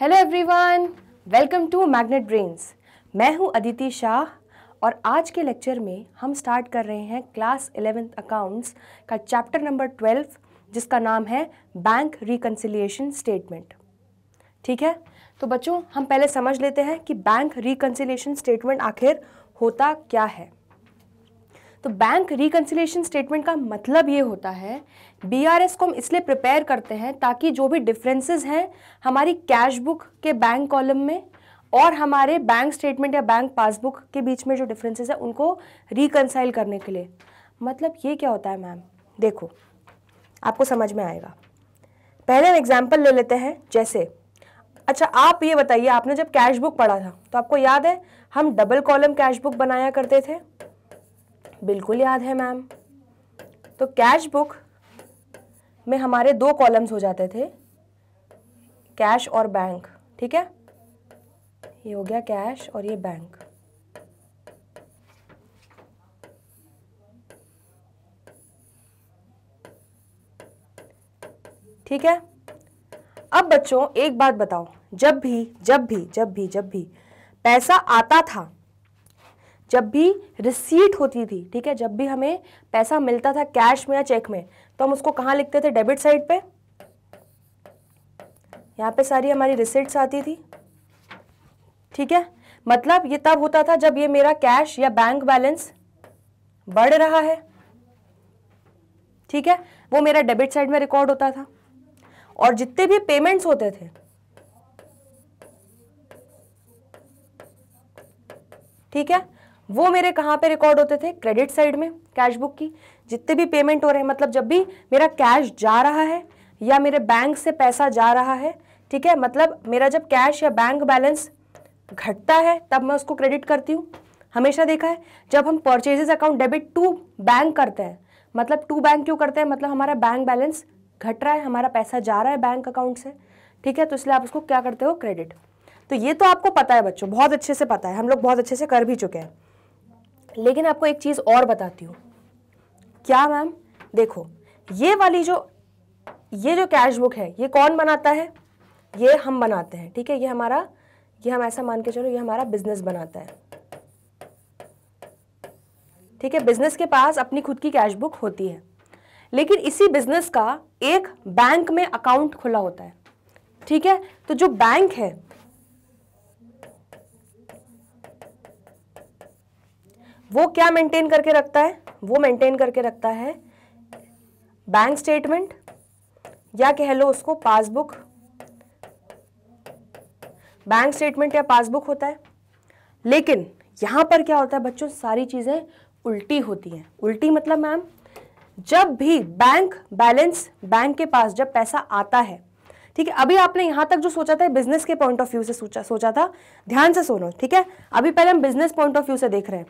hello everyone welcome to Magnet Brains मैं हूं अदिति शाह और आज के लेक्चर में हम स्टार्ट कर रहे हैं क्लास एलेवेंथ अकाउंट्स का चैप्टर नंबर ट्वेल्व जिसका नाम है बैंक रिकन्सिलियेशन स्टेटमेंट ठीक है तो बच्चों हम पहले समझ लेते हैं कि बैंक रिकन्सिलियेशन स्टेटमेंट आखिर होता क्या है तो बैंक रिकन्सिलेशन स्टेटमेंट का मतलब ये होता है बी आर एस को हम इसलिए प्रिपेयर करते हैं ताकि जो भी डिफरेंसेस हैं हमारी कैश बुक के बैंक कॉलम में और हमारे बैंक स्टेटमेंट या बैंक पासबुक के बीच में जो डिफरेंसेस है उनको रिकनसाइल करने के लिए मतलब ये क्या होता है मैम देखो आपको समझ में आएगा पहले हम एग्जाम्पल ले लेते हैं जैसे अच्छा आप ये बताइए आपने जब कैश बुक पढ़ा था तो आपको याद है हम डबल कॉलम कैश बुक बनाया करते थे बिल्कुल याद है मैम तो कैश बुक में हमारे दो कॉलम्स हो जाते थे कैश और बैंक ठीक है ये हो गया कैश और ये बैंक ठीक है अब बच्चों एक बात बताओ जब भी जब भी जब भी जब भी पैसा आता था जब भी रिसीट होती थी ठीक है जब भी हमें पैसा मिलता था कैश में या चेक में तो हम उसको कहाँ लिखते थे डेबिट साइड पे यहाँ पे सारी हमारी रिसिट्स आती थी ठीक है मतलब ये तब होता था जब ये मेरा कैश या बैंक बैलेंस बढ़ रहा है ठीक है वो मेरा डेबिट साइड में रिकॉर्ड होता था और जितने भी पेमेंट्स होते थे ठीक है वो मेरे कहाँ पे रिकॉर्ड होते थे क्रेडिट साइड में कैश बुक की जितने भी पेमेंट हो रहे हैं मतलब जब भी मेरा कैश जा रहा है या मेरे बैंक से पैसा जा रहा है ठीक है मतलब मेरा जब कैश या बैंक बैलेंस घटता है तब मैं उसको क्रेडिट करती हूँ हमेशा देखा है जब हम purchases account debit to bank करते हैं मतलब टू बैंक क्यों करते हैं मतलब हमारा बैंक बैलेंस घट रहा है हमारा पैसा जा रहा है बैंक अकाउंट से ठीक है तो इसलिए आप उसको क्या करते हो क्रेडिट तो ये तो आपको पता है बच्चों बहुत अच्छे से पता है हम लोग बहुत अच्छे से कर भी चुके हैं लेकिन आपको एक चीज़ और बताती हूँ क्या मैम देखो ये वाली जो ये जो कैश बुक है ये कौन बनाता है ये हम बनाते हैं ठीक है ये हमारा ये हम ऐसा मान के चलो ये हमारा बिजनेस बनाता है ठीक है बिजनेस के पास अपनी खुद की कैश बुक होती है लेकिन इसी बिजनेस का एक बैंक में अकाउंट खुला होता है ठीक है तो जो बैंक है वो क्या मेंटेन करके रखता है वो मेंटेन करके रखता है बैंक स्टेटमेंट या कह लो उसको पासबुक बैंक स्टेटमेंट या पासबुक होता है लेकिन यहां पर क्या होता है बच्चों सारी चीज़ें उल्टी होती हैं उल्टी मतलब मैम जब भी बैंक बैलेंस बैंक के पास जब पैसा आता है ठीक है अभी आपने यहाँ तक जो सोचा था बिजनेस के पॉइंट ऑफ व्यू से सोचा सोचा था ध्यान से सुनो ठीक है अभी पहले हम बिजनेस पॉइंट ऑफ व्यू से देख रहे हैं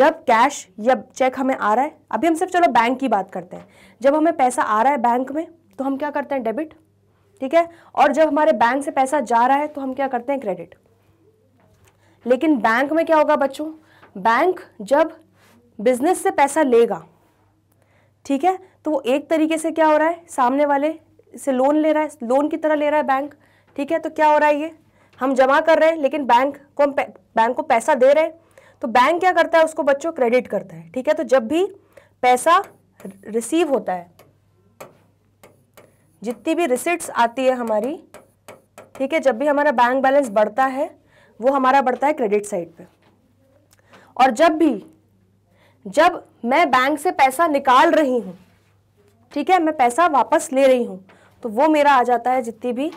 जब कैश या चेक हमें आ रहा है अभी हम सिर्फ चलो बैंक की बात करते हैं जब हमें पैसा आ रहा है बैंक में तो हम क्या करते हैं डेबिट ठीक है और जब हमारे बैंक से पैसा जा रहा है तो हम क्या करते हैं क्रेडिट लेकिन बैंक में क्या होगा बच्चों बैंक जब बिजनेस से पैसा लेगा ठीक है तो वो एक तरीके से क्या हो रहा है सामने वाले इसे लोन ले रहा है लोन की तरह ले रहा है बैंक ठीक है तो क्या हो रहा है ये हम जमा कर रहे हैं लेकिन बैंक को हम बैंक को पैसा दे रहे हैं तो बैंक क्या करता है उसको बच्चों क्रेडिट करता है ठीक है तो जब भी पैसा रिसीव होता है जितनी भी रिसिट्स आती है हमारी ठीक है जब भी हमारा बैंक बैलेंस बढ़ता है वो हमारा बढ़ता है क्रेडिट साइड पे और जब भी जब मैं बैंक से पैसा निकाल रही हूँ ठीक है मैं पैसा वापस ले रही हूँ तो वो मेरा आ जाता है जितनी भी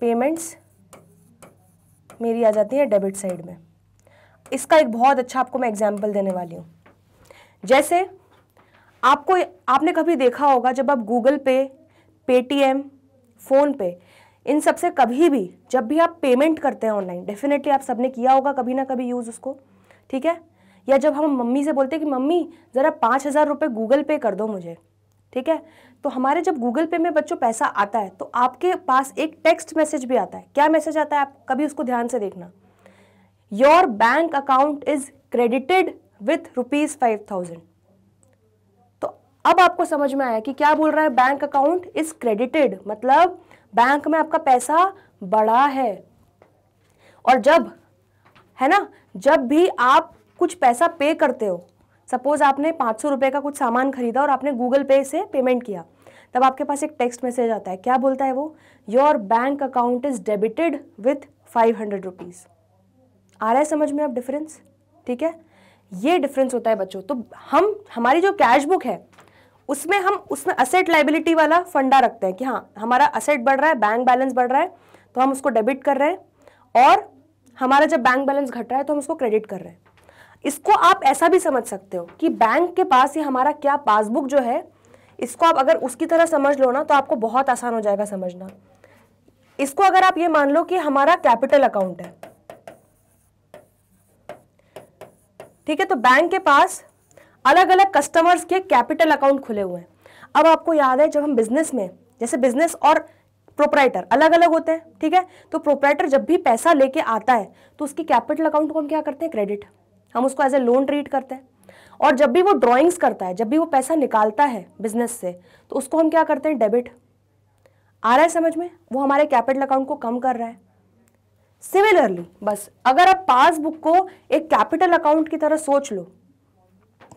पेमेंट्स मेरी आ जाती है डेबिट साइड में इसका एक बहुत अच्छा आपको मैं एग्जाम्पल देने वाली हूँ जैसे आपको आपने कभी देखा होगा जब आप गूगल पे पेटीएम फ़ोन पे इन सबसे कभी भी जब भी आप पेमेंट करते हैं ऑनलाइन डेफिनेटली आप सबने किया होगा कभी ना कभी यूज़ उसको ठीक है या जब हम मम्मी से बोलते हैं कि मम्मी ज़रा पाँच हज़ार रुपये गूगल पे कर दो मुझे ठीक है तो हमारे जब गूगल पे में बच्चों पैसा आता है तो आपके पास एक टेक्स्ट मैसेज भी आता है क्या मैसेज आता है आप कभी उसको ध्यान से देखना your bank account is credited with rupees five thousand तो अब आपको समझ में आया कि क्या बोल रहा है बैंक अकाउंट इज क्रेडिटेड मतलब बैंक में आपका पैसा बड़ा है और जब है ना जब भी आप कुछ पैसा पे करते हो सपोज आपने पाँच सौ रुपये का कुछ सामान खरीदा और आपने गूगल पे से पेमेंट किया तब आपके पास एक टेक्स्ट मैसेज आता है क्या बोलता है वो your bank account is debited with five hundred rupees आ रहा है समझ में आप डिफरेंस ठीक है ये डिफरेंस होता है बच्चों तो हम हमारी जो कैश बुक है उसमें हम उसमें असेट लाइबिलिटी वाला फंडा रखते हैं कि हाँ हमारा असेट बढ़ रहा है बैंक बैलेंस बढ़ रहा है तो हम उसको डेबिट कर रहे हैं और हमारा जब बैंक बैलेंस घट रहा है तो हम उसको क्रेडिट कर रहे हैं इसको आप ऐसा भी समझ सकते हो कि बैंक के पास ये हमारा क्या पासबुक जो है इसको आप अगर उसकी तरह समझ लो ना तो आपको बहुत आसान हो जाएगा समझना इसको अगर आप ये मान लो कि हमारा कैपिटल अकाउंट है ठीक है तो बैंक के पास अलग अलग कस्टमर्स के कैपिटल अकाउंट खुले हुए हैं अब आपको याद है जब हम बिजनेस में जैसे बिजनेस और प्रोपराइटर अलग अलग होते हैं ठीक है तो प्रोपराइटर जब भी पैसा लेके आता है तो उसकी कैपिटल अकाउंट को हम क्या करते हैं क्रेडिट हम उसको एज ए लोन ट्रीट करते हैं और जब भी वो ड्राइंग्स करता है जब भी वो पैसा निकालता है बिजनेस से तो उसको हम क्या करते हैं डेबिट आ रहा है समझ में वो हमारे कैपिटल अकाउंट को कम कर रहा है सिमिलरली बस अगर आप पासबुक को एक कैपिटल अकाउंट की तरह सोच लो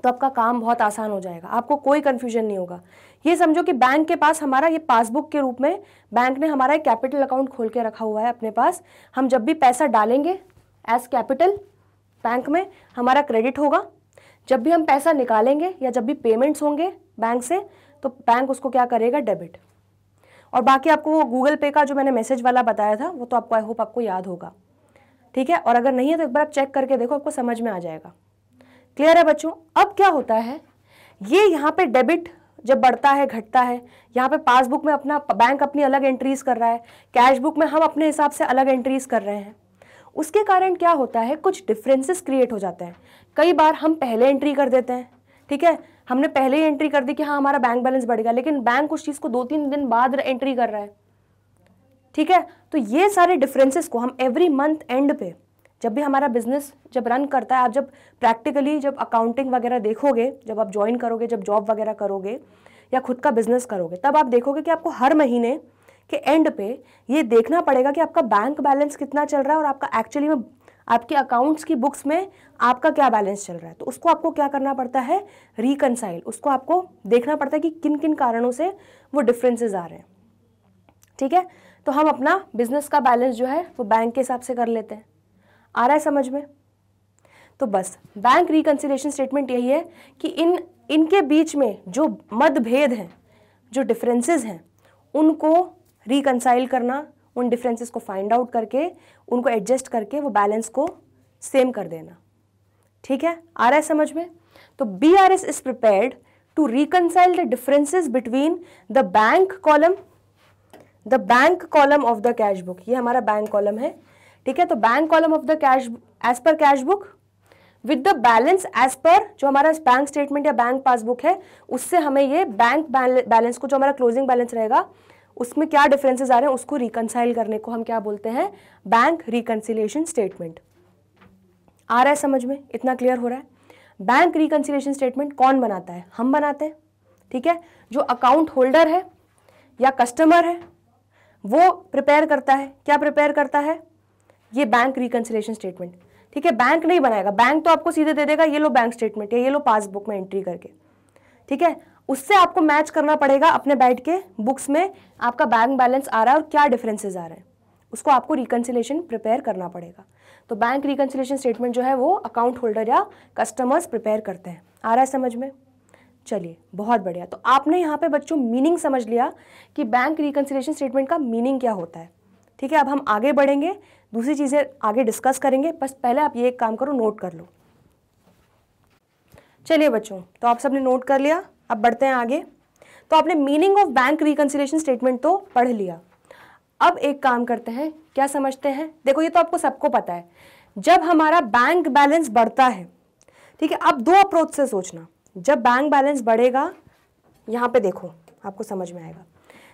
तो आपका काम बहुत आसान हो जाएगा आपको कोई कन्फ्यूजन नहीं होगा ये समझो कि बैंक के पास हमारा ये पासबुक के रूप में बैंक ने हमारा एक कैपिटल अकाउंट खोल के रखा हुआ है अपने पास हम जब भी पैसा डालेंगे एज कैपिटल बैंक में हमारा क्रेडिट होगा जब भी हम पैसा निकालेंगे या जब भी पेमेंट्स होंगे बैंक से तो बैंक उसको क्या करेगा डेबिट और बाकी आपको वो गूगल पे का जो मैंने मैसेज वाला बताया था वो तो आपको आई होप आपको याद होगा ठीक है और अगर नहीं है तो एक बार आप चेक करके देखो आपको समझ में आ जाएगा क्लियर है बच्चों अब क्या होता है ये यहाँ पे डेबिट जब बढ़ता है घटता है यहाँ पे पासबुक में अपना बैंक अपनी अलग एंट्रीज कर रहा है कैश बुक में हम अपने हिसाब से अलग एंट्रीज कर रहे हैं उसके कारण क्या होता है कुछ डिफरेंसेस क्रिएट हो जाते हैं कई बार हम पहले एंट्री कर देते हैं ठीक है हमने पहले ही एंट्री कर दी कि हाँ हमारा बैंक बैलेंस बढ़ गया लेकिन बैंक उस चीज़ को दो तीन दिन बाद एंट्री कर रहा है ठीक है तो ये सारे डिफरेंसेस को हम एवरी मंथ एंड पे जब भी हमारा बिजनेस जब रन करता है आप जब प्रैक्टिकली जब अकाउंटिंग वगैरह देखोगे जब आप ज्वाइन करोगे जब जॉब वगैरह करोगे या खुद का बिजनेस करोगे तब आप देखोगे कि आपको हर महीने के एंड पे ये देखना पड़ेगा कि आपका बैंक बैलेंस कितना चल रहा है और आपका एक्चुअली में आपके अकाउंट्स की बुक्स में आपका क्या बैलेंस चल रहा है तो उसको आपको क्या करना पड़ता है रिकनसाइल उसको आपको देखना पड़ता है कि किन किन कारणों से वो डिफरेंसेस आ रहे हैं ठीक है तो हम अपना बिजनेस का बैलेंस जो है वो बैंक के हिसाब से कर लेते हैं आ रहा है समझ में तो बस बैंक रिकन्सिलेशन स्टेटमेंट यही है कि इन इनके बीच में जो मतभेद हैं जो डिफरेंसेस हैं उनको रिकनसाइल करना उन डिफरेंसेस को फाइंड आउट करके उनको एडजस्ट करके वो बैलेंस को सेम कर देना ठीक है आ रहा है समझ में तो B R S is prepared to reconcile the differences between the bank column the bank column of the cash book ये हमारा बैंक कॉलम है ठीक है तो bank column of the cash as per cash book with the balance as per जो हमारा bank statement या bank passbook है उससे हमें ये बैंक बैलेंस को जो हमारा क्लोजिंग बैलेंस रहेगा उसमें क्या डिफरेंसेस आ रहे हैं उसको रिकनसाइल करने को हम क्या बोलते हैं बैंक रिकनसिलेशन स्टेटमेंट आ रहा है समझ में इतना क्लियर हो रहा है बैंक रिकनसिलेशन स्टेटमेंट कौन बनाता है हम बनाते हैं ठीक है जो अकाउंट होल्डर है या कस्टमर है वो प्रिपेयर करता है क्या प्रिपेयर करता है ये बैंक रिकनसिलेशन स्टेटमेंट ठीक है बैंक नहीं बनाएगा बैंक तो आपको सीधे दे देगा ये लो बैंक स्टेटमेंट या ये लो पासबुक में एंट्री करके ठीक है उससे आपको मैच करना पड़ेगा अपने बैठ के बुक्स में आपका बैंक बैलेंस आ रहा है और क्या डिफरेंसेज आ रहे हैं उसको आपको रिकन्सिलेशन प्रिपेयर करना पड़ेगा तो बैंक रिकन्सिलेशन स्टेटमेंट जो है वो अकाउंट होल्डर या कस्टमर्स प्रिपेयर करते हैं आ रहा है समझ में चलिए बहुत बढ़िया तो आपने यहाँ पे बच्चों मीनिंग समझ लिया कि बैंक रिकन्सिलेशन स्टेटमेंट का मीनिंग क्या होता है ठीक है अब हम आगे बढ़ेंगे दूसरी चीज़ें आगे डिस्कस करेंगे बस पहले आप ये एक काम करो नोट कर लो चलिए बच्चों तो आप सबने नोट कर लिया अब बढ़ते हैं आगे तो आपने meaning of bank reconciliation statement तो पढ़ लिया अब एक काम करते हैं क्या समझते हैं देखो ये तो आपको सबको पता है जब हमारा बैंक बैलेंस बढ़ता है ठीक है अब दो अप्रोच से सोचना जब बैंक बैलेंस बढ़ेगा यहाँ पे देखो आपको समझ में आएगा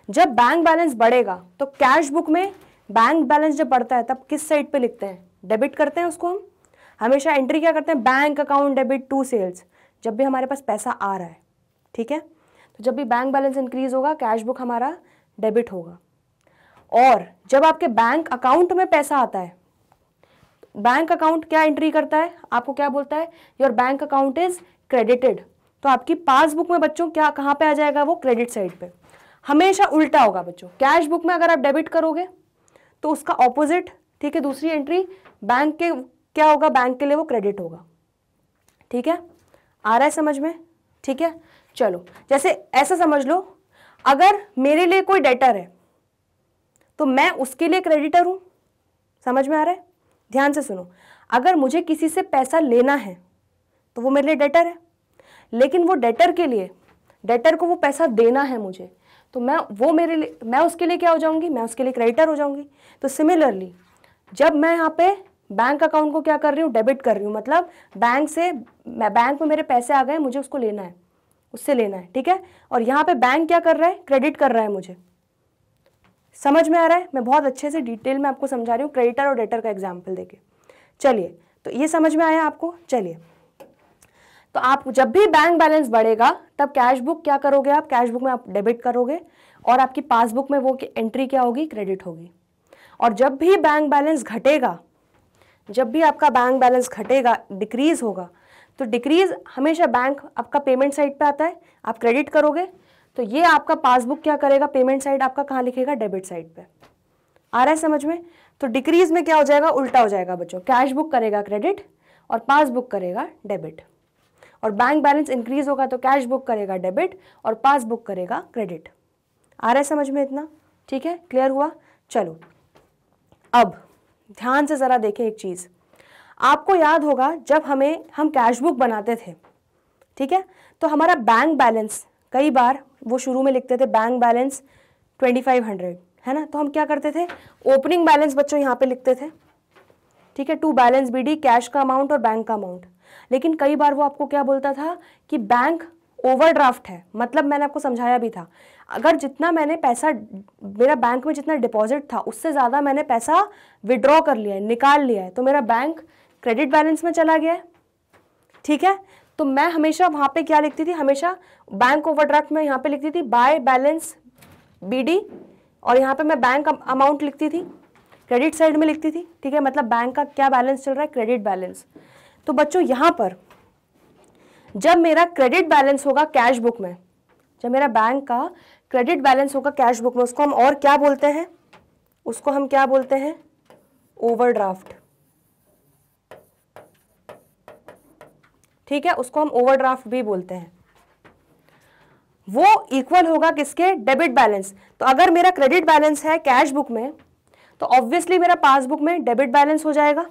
जब बैंक बैलेंस बढ़ेगा तो कैश बुक में बैंक बैलेंस जब बढ़ता है तब किस साइड पे लिखते हैं डेबिट करते हैं उसको हम हमेशा एंट्री क्या करते हैं bank account debit to sales जब भी हमारे पास पैसा आ रहा है ठीक है तो जब भी बैंक बैलेंस इंक्रीज होगा कैश बुक हमारा डेबिट होगा और जब आपके बैंक अकाउंट में पैसा आता है बैंक अकाउंट क्या एंट्री करता है आपको क्या बोलता है your bank account is credited तो आपकी पासबुक में बच्चों क्या कहाँ पे आ जाएगा वो क्रेडिट साइड पे हमेशा उल्टा होगा बच्चों कैश बुक में अगर आप डेबिट करोगे तो उसका ऑपोजिट ठीक है दूसरी एंट्री बैंक के क्या होगा बैंक के लिए वो क्रेडिट होगा ठीक है आ रहा है समझ में ठीक है चलो जैसे ऐसा समझ लो अगर मेरे लिए कोई डेटर है तो मैं उसके लिए क्रेडिटर हूँ समझ में आ रहा है ध्यान से सुनो अगर मुझे किसी से पैसा लेना है तो वो मेरे लिए डेटर है लेकिन वो डेटर के लिए डेटर को वो पैसा देना है मुझे तो मैं वो मेरे लिए मैं उसके लिए क्या हो जाऊंगी मैं उसके लिए क्रेडिटर हो जाऊंगी तो सिमिलरली जब मैं यहाँ पे बैंक अकाउंट को क्या कर रही हूँ डेबिट कर रही हूँ मतलब बैंक से बैंक में मेरे पैसे आ गए मुझे उसको लेना है उससे लेना है ठीक है और यहाँ पे बैंक क्या कर रहा है क्रेडिट कर रहा है मुझे समझ में आ रहा है मैं बहुत अच्छे से डिटेल में आपको समझा रही हूँ क्रेडिटर और डेटर का एग्जाम्पल देके चलिए तो ये समझ में आया आपको चलिए तो आप जब भी बैंक बैलेंस बढ़ेगा तब कैश बुक क्या करोगे आप कैश बुक में आप डेबिट करोगे और आपकी पासबुक में वो एंट्री क्या होगी क्रेडिट होगी और जब भी बैंक बैलेंस घटेगा जब भी आपका बैंक बैलेंस घटेगा डिक्रीज होगा तो डिक्रीज हमेशा बैंक आपका पेमेंट साइड पे आता है आप क्रेडिट करोगे तो ये आपका पासबुक क्या करेगा पेमेंट साइड आपका कहाँ लिखेगा डेबिट साइड पे आ रहा है समझ में तो डिक्रीज में क्या हो जाएगा उल्टा हो जाएगा बच्चों कैश बुक करेगा क्रेडिट और पासबुक करेगा डेबिट और बैंक बैलेंस इंक्रीज होगा तो कैश बुक करेगा डेबिट और पासबुक करेगा क्रेडिट आ रहा है समझ में इतना ठीक है क्लियर हुआ चलो अब ध्यान से ज़रा देखें एक चीज़ आपको याद होगा जब हमें हम कैश बुक बनाते थे ठीक है तो हमारा बैंक बैलेंस कई बार वो शुरू में लिखते थे bank balance twenty five hundred है ना तो हम क्या करते थे ओपनिंग बैलेंस बच्चों यहाँ पे लिखते थे ठीक है टू बैलेंस बीडी कैश का अमाउंट और बैंक का अमाउंट लेकिन कई बार वो आपको क्या बोलता था कि बैंक ओवरड्राफ्ट है मतलब मैंने आपको समझाया भी था अगर जितना मैंने पैसा मेरा बैंक में जितना डिपॉजिट था उससे ज़्यादा मैंने पैसा विड्रॉ कर लिया है निकाल लिया है तो मेरा बैंक क्रेडिट बैलेंस में चला गया ठीक है तो मैं हमेशा वहां पे क्या लिखती थी हमेशा बैंक ओवरड्राफ्ट में यहां पे लिखती थी बाय बैलेंस बीडी और यहां पे मैं बैंक अमाउंट लिखती थी क्रेडिट साइड में लिखती थी ठीक है मतलब बैंक का क्या बैलेंस चल रहा है क्रेडिट बैलेंस तो बच्चों यहां पर जब मेरा क्रेडिट बैलेंस होगा कैश बुक में जब मेरा बैंक का क्रेडिट बैलेंस होगा कैश बुक में उसको हम और क्या बोलते हैं उसको हम क्या बोलते हैं ओवरड्राफ्ट ठीक है उसको हम ओवरड्राफ्ट भी बोलते हैं वो इक्वल होगा किसके डेबिट बैलेंस तो अगर मेरा क्रेडिट बैलेंस है कैश बुक में तो ऑब्वियसली मेरा पासबुक में डेबिट बैलेंस हो जाएगा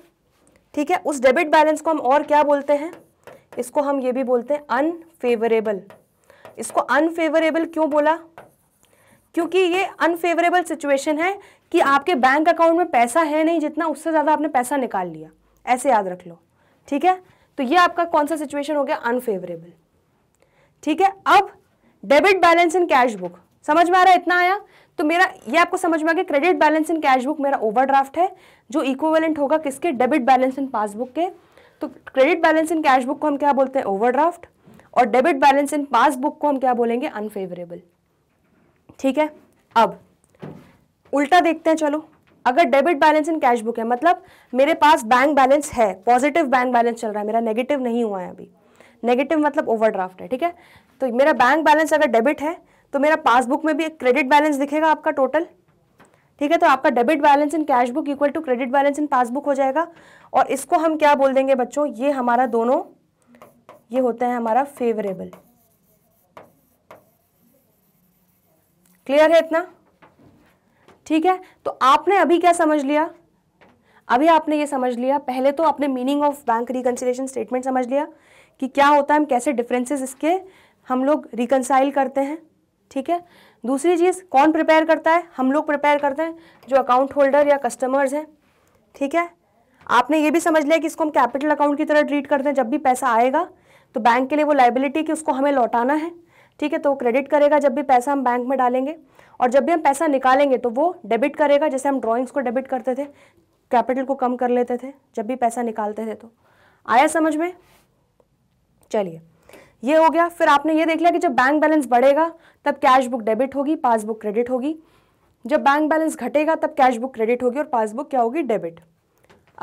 ठीक है उस डेबिट बैलेंस को हम और क्या बोलते हैं इसको हम ये भी बोलते हैं अनफेवरेबल इसको अनफेवरेबल क्यों बोला क्योंकि ये अनफेवरेबल सिचुएशन है कि आपके बैंक अकाउंट में पैसा है नहीं जितना उससे ज़्यादा आपने पैसा निकाल लिया ऐसे याद रख लो ठीक है तो ये आपका कौन सा सिचुएशन हो गया अनफेवरेबल ठीक है अब debit balance in cash book समझ में आ रहा है इतना आया तो मेरा ये आपको समझ में आ गया credit balance in cash book मेरा ओवरड्राफ्ट है जो इक्वेलेंट होगा किसके डेबिट बैलेंस इन पासबुक के तो credit balance in cash book को हम क्या बोलते हैं ओवरड्राफ्ट और डेबिट बैलेंस इन पासबुक को हम क्या बोलेंगे अनफेवरेबल ठीक है अब उल्टा देखते हैं चलो अगर debit balance in cash book है मतलब मेरे पास बैंक बैलेंस है पॉजिटिव बैंक बैलेंस चल रहा है मेरा नेगेटिव नहीं हुआ है अभी नेगेटिव मतलब ओवरड्राफ्ट है ठीक है तो मेरा बैंक बैलेंस अगर डेबिट है तो मेरा पासबुक में भी एक क्रेडिट बैलेंस दिखेगा आपका टोटल ठीक है तो आपका debit balance in cash book equal to credit balance in passbook हो जाएगा और इसको हम क्या बोल देंगे बच्चों ये हमारा दोनों ये होता है हमारा फेवरेबल क्लियर है इतना ठीक है तो आपने अभी क्या समझ लिया अभी आपने ये समझ लिया पहले तो आपने meaning of bank reconciliation statement समझ लिया कि क्या होता है हम कैसे डिफरेंसेस इसके हम लोग रिकनसाइल करते हैं ठीक है दूसरी चीज़ कौन प्रिपेयर करता है हम लोग प्रिपेयर करते हैं जो अकाउंट होल्डर या कस्टमर्स हैं ठीक है आपने ये भी समझ लिया कि इसको हम कैपिटल अकाउंट की तरह ट्रीट करते हैं जब भी पैसा आएगा तो बैंक के लिए वो लाइबिलिटी कि उसको हमें लौटाना है ठीक है तो क्रेडिट करेगा जब भी पैसा हम बैंक में डालेंगे और जब भी हम पैसा निकालेंगे तो वो डेबिट करेगा जैसे हम ड्राइंग्स को डेबिट करते थे कैपिटल को कम कर लेते थे जब भी पैसा निकालते थे तो आया समझ में चलिए ये हो गया फिर आपने ये देख लिया कि जब बैंक बैलेंस बढ़ेगा तब कैश बुक डेबिट होगी पासबुक क्रेडिट होगी जब बैंक बैलेंस घटेगा तब कैश बुक क्रेडिट होगी और पासबुक क्या होगी डेबिट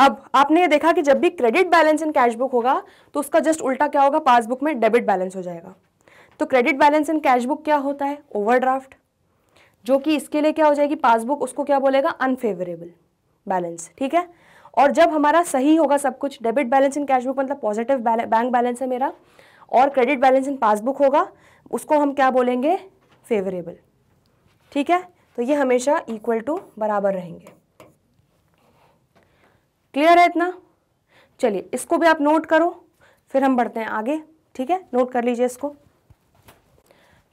अब आपने ये देखा कि जब भी credit balance in cash book होगा तो उसका जस्ट उल्टा क्या होगा पासबुक में डेबिट बैलेंस हो जाएगा तो credit balance in cash book क्या होता है ओवरड्राफ्ट जो कि इसके लिए क्या हो जाएगी पासबुक उसको क्या बोलेगा अनफेवरेबल बैलेंस ठीक है और जब हमारा सही होगा सब कुछ डेबिट बैलेंस इन कैशबुक मतलब पॉजिटिव बैंक बैलेंस है मेरा और क्रेडिट बैलेंस इन पासबुक होगा उसको हम क्या बोलेंगे फेवरेबल ठीक है तो ये हमेशा इक्वल टू बराबर रहेंगे क्लियर है इतना चलिए इसको भी आप नोट करो फिर हम बढ़ते हैं आगे ठीक है नोट कर लीजिए इसको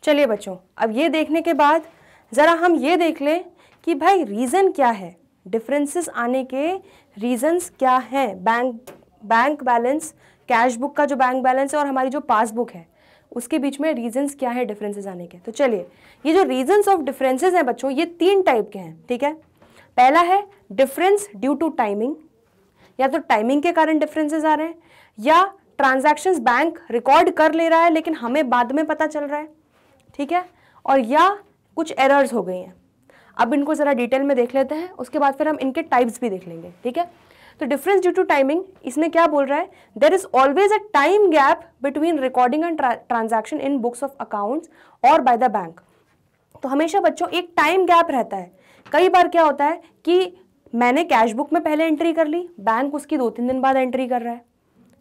चलिए बच्चों अब ये देखने के बाद ज़रा हम ये देख लें कि भाई रीज़न क्या है डिफरेंसेस आने के रीज़न्स क्या हैं bank bank balance cash book का जो बैंक बैलेंस है और हमारी जो पासबुक है उसके बीच में रीजंस क्या है डिफरेंसेस आने के तो चलिए ये जो रीजंस ऑफ डिफरेंसेस हैं बच्चों ये तीन टाइप के हैं ठीक है पहला है डिफरेंस ड्यू टू टाइमिंग या तो टाइमिंग के कारण डिफरेंसेज आ रहे हैं या ट्रांजेक्शन बैंक रिकॉर्ड कर ले रहा है लेकिन हमें बाद में पता चल रहा है ठीक है और या कुछ एरर्स हो गई हैं अब इनको ज़रा डिटेल में देख लेते हैं उसके बाद फिर हम इनके टाइप्स भी देख लेंगे ठीक है तो डिफरेंस ड्यू टू टाइमिंग इसमें क्या बोल रहा है there is always a time gap between recording and transaction in books of accounts और बाय द बैंक तो हमेशा बच्चों एक टाइम गैप रहता है कई बार क्या होता है कि मैंने कैश बुक में पहले एंट्री कर ली बैंक उसकी दो तीन दिन बाद एंट्री कर रहा है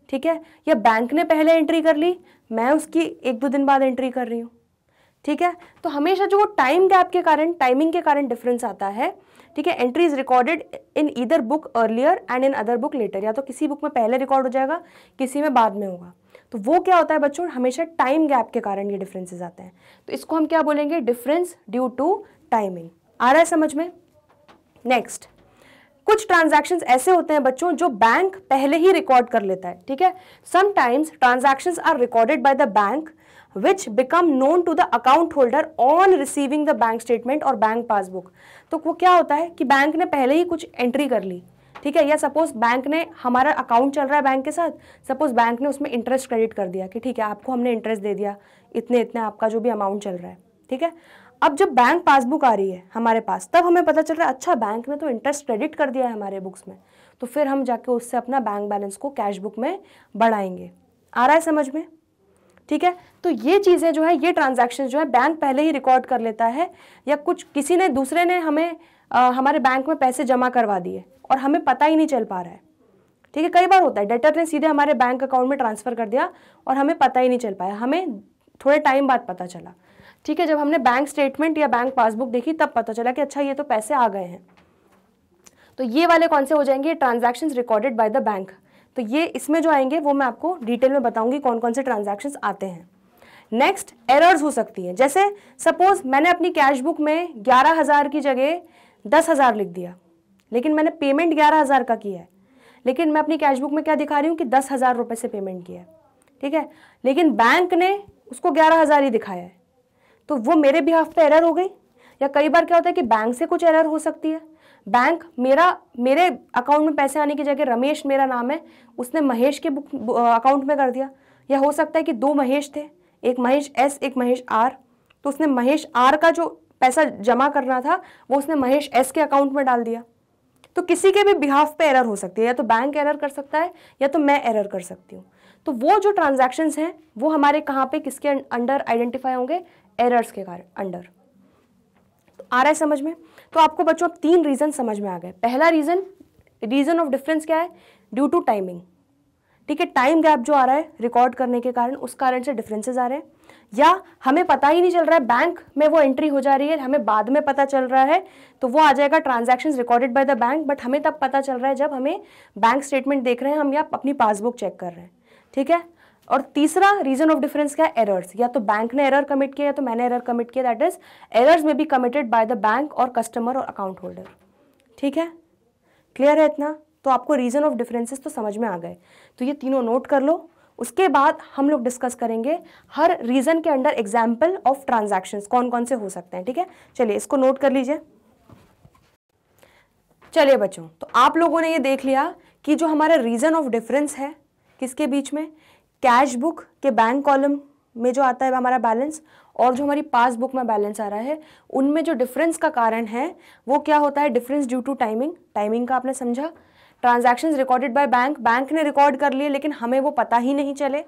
ठीक है या बैंक ने पहले एंट्री कर ली मैं उसकी एक दो दिन बाद एंट्री कर रही हूँ ठीक है तो हमेशा जो टाइम गैप के कारण टाइमिंग के कारण डिफरेंस आता है ठीक है entry is recorded in either book earlier and in other book later या तो किसी बुक में पहले रिकॉर्ड हो जाएगा किसी में बाद में होगा तो वो क्या होता है बच्चों हमेशा टाइम गैप के कारण ये डिफरेंसेज आते हैं तो इसको हम क्या बोलेंगे डिफरेंस ड्यू टू टाइमिंग आ रहा है समझ में नेक्स्ट कुछ ट्रांजैक्शंस ऐसे होते हैं बच्चों जो बैंक पहले ही रिकॉर्ड कर लेता है ठीक है sometimes transactions are recorded by the bank which become known to the account holder on receiving the bank statement और बैंक पासबुक तो वो क्या होता है कि बैंक ने पहले ही कुछ एंट्री कर ली ठीक है या सपोज बैंक ने हमारा अकाउंट चल रहा है बैंक के साथ सपोज बैंक ने उसमें इंटरेस्ट क्रेडिट कर दिया कि ठीक है आपको हमने इंटरेस्ट दे दिया इतने इतने आपका जो भी अमाउंट चल रहा है ठीक है अब जब बैंक पासबुक आ रही है हमारे पास तब हमें पता चल रहा है अच्छा बैंक ने तो इंटरेस्ट क्रेडिट कर दिया है हमारे बुक्स में तो फिर हम जाके उससे अपना बैंक बैलेंस को कैश बुक में बढ़ाएंगे आ रहा है समझ में ठीक है तो ये चीज़ें जो है ये ट्रांजेक्शन जो है बैंक पहले ही रिकॉर्ड कर लेता है या कुछ किसी ने दूसरे ने हमें आ, हमारे बैंक में पैसे जमा करवा दिए और हमें पता ही नहीं चल पा रहा है ठीक है कई बार होता है डेटर ने सीधे हमारे बैंक अकाउंट में ट्रांसफ़र कर दिया और हमें पता ही नहीं चल पाया हमें थोड़े टाइम बाद पता चला ठीक है जब हमने बैंक स्टेटमेंट या बैंक पासबुक देखी तब पता चला कि अच्छा ये तो पैसे आ गए हैं तो ये वाले कौन से हो जाएंगे transaction recorded by the bank तो ये इसमें जो आएंगे वो मैं आपको डिटेल में बताऊंगी कौन कौन से ट्रांजेक्शन आते हैं नेक्स्ट एरर्स हो सकती हैं जैसे सपोज मैंने अपनी कैश बुक में ग्यारह हज़ार की जगह दस हज़ार लिख दिया लेकिन मैंने पेमेंट ग्यारह हज़ार का किया है लेकिन मैं अपनी कैश बुक में क्या दिखा रही हूँ कि दस हज़ार रुपये से पेमेंट किया है ठीक है लेकिन बैंक ने उसको ग्यारह हज़ार ही दिखाया है तो वो मेरे बिहाफ पे एरर हो गई या कई बार क्या होता है कि बैंक से कुछ एरर हो सकती है बैंक मेरा मेरे अकाउंट में पैसे आने की जगह रमेश मेरा नाम है उसने महेश के बुक अकाउंट uh, में कर दिया या हो सकता है कि दो महेश थे एक महेश एस एक महेश आर तो उसने महेश आर का जो पैसा जमा करना था वो उसने महेश एस के अकाउंट में डाल दिया तो किसी के भी बिहाफ पे एरर हो सकती है या तो बैंक एरर कर सकता है या तो मैं एरर कर सकती हूँ तो वो जो ट्रांजैक्शंस हैं वो हमारे कहाँ पे किसके अंडर आइडेंटिफाई होंगे एरर्स के कारण अंडर तो आ रहा है समझ में तो आपको बच्चों अब तीन रीज़न समझ में आ गए पहला रीज़न रीज़न ऑफ डिफरेंस क्या है ड्यू टू टाइमिंग ठीक है टाइम गैप जो आ रहा है रिकॉर्ड करने के कारण उस कारण से डिफरेंसेस आ रहे हैं या हमें पता ही नहीं चल रहा है बैंक में वो एंट्री हो जा रही है हमें बाद में पता चल रहा है तो वो आ जाएगा transaction recorded by the bank but हमें तब पता चल रहा है जब हमें बैंक स्टेटमेंट देख रहे हैं हम या अपनी पासबुक चेक कर रहे हैं ठीक है और तीसरा रीजन ऑफ डिफरेंस क्या है एरर्स या तो बैंक ने एरर कमिट किया या तो मैंने एरर कमिट किया that is errors may be committed by the bank और कस्टमर और अकाउंट होल्डर ठीक है क्लियर है इतना तो आपको रीजन ऑफ डिफरेंसेस तो समझ में आ गए तो ये तीनों नोट कर लो उसके बाद हम लोग डिस्कस करेंगे हर रीजन के अंडर एग्जाम्पल ऑफ ट्रांजेक्शन कौन कौन से हो सकते हैं ठीक है चलिए इसको नोट कर लीजिए चलिए बच्चों तो आप लोगों ने ये देख लिया कि जो हमारा रीजन ऑफ डिफरेंस है किसके बीच में कैश बुक के बैंक कॉलम में जो आता है हमारा बैलेंस और जो हमारी पासबुक में बैलेंस आ रहा है उनमें जो डिफरेंस का कारण है वो क्या होता है difference due to timing timing का आपने समझा transaction recorded by bank bank ने रिकॉर्ड कर लिए लेकिन हमें वो पता ही नहीं चले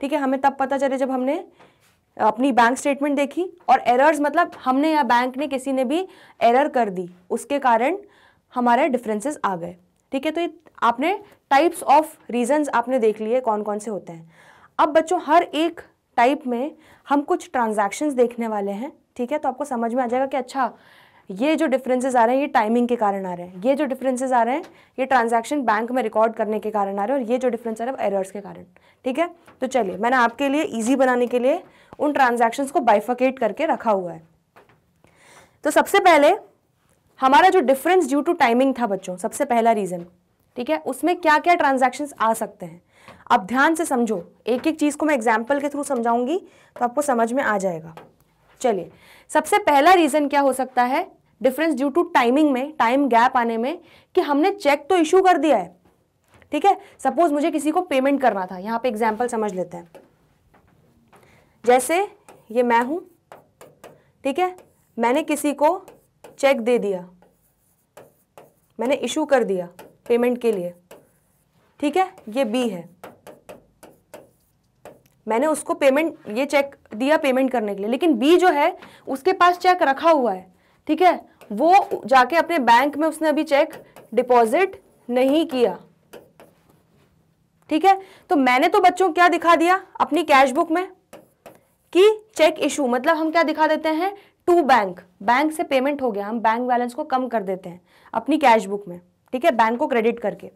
ठीक है हमें तब पता चले जब हमने अपनी बैंक स्टेटमेंट देखी और एरर्स मतलब हमने या बैंक ने किसी ने भी एरर कर दी उसके कारण हमारे डिफरेंसेस आ गए ठीक है तो ये आपने टाइप्स ऑफ रीजंस आपने देख लिए कौन कौन से होते हैं अब बच्चों हर एक टाइप में हम कुछ ट्रांजैक्शंस देखने वाले हैं ठीक है तो आपको समझ में आ जाएगा कि अच्छा ये जो डिफरेंसेस आ रहे हैं ये टाइमिंग के कारण आ रहे हैं ये जो डिफरेंसेस आ रहे हैं ये ट्रांजैक्शन बैंक में रिकॉर्ड करने के कारण आ रहे हैं और ये जो डिफरेंस आ रहे हैं एरर्स के कारण ठीक है तो चलिए मैंने आपके लिए ईजी बनाने के लिए उन ट्रांजैक्शंस को बाइफकेट करके रखा हुआ है तो सबसे पहले हमारा जो डिफरेंस ड्यू टू टाइमिंग था बच्चों सबसे पहला रीज़न ठीक है उसमें क्या क्या ट्रांजेक्शन आ सकते हैं अब ध्यान से समझो एक एक चीज़ को मैं एग्जाम्पल के थ्रू समझाऊंगी तो आपको समझ में आ जाएगा चलिए सबसे पहला रीज़न क्या हो सकता है डिफरेंस ड्यू टू टाइमिंग में टाइम गैप आने में कि हमने चेक तो इशू कर दिया है ठीक है सपोज मुझे किसी को पेमेंट करना था यहाँ पे एग्जाम्पल समझ लेते हैं जैसे ये मैं हूं ठीक है मैंने किसी को चेक दे दिया मैंने इशू कर दिया पेमेंट के लिए ठीक है ये बी है मैंने उसको पेमेंट ये चेक दिया पेमेंट करने के लिए लेकिन बी जो है उसके पास चेक रखा हुआ है ठीक है वो जाके अपने बैंक में उसने अभी चेक डिपॉजिट नहीं किया ठीक है तो मैंने तो बच्चों क्या दिखा दिया अपनी कैश बुक में कि चेक इशू मतलब हम क्या दिखा देते हैं टू बैंक बैंक से पेमेंट हो गया हम बैंक बैलेंस को कम कर देते हैं अपनी कैश बुक में ठीक है बैंक को क्रेडिट करके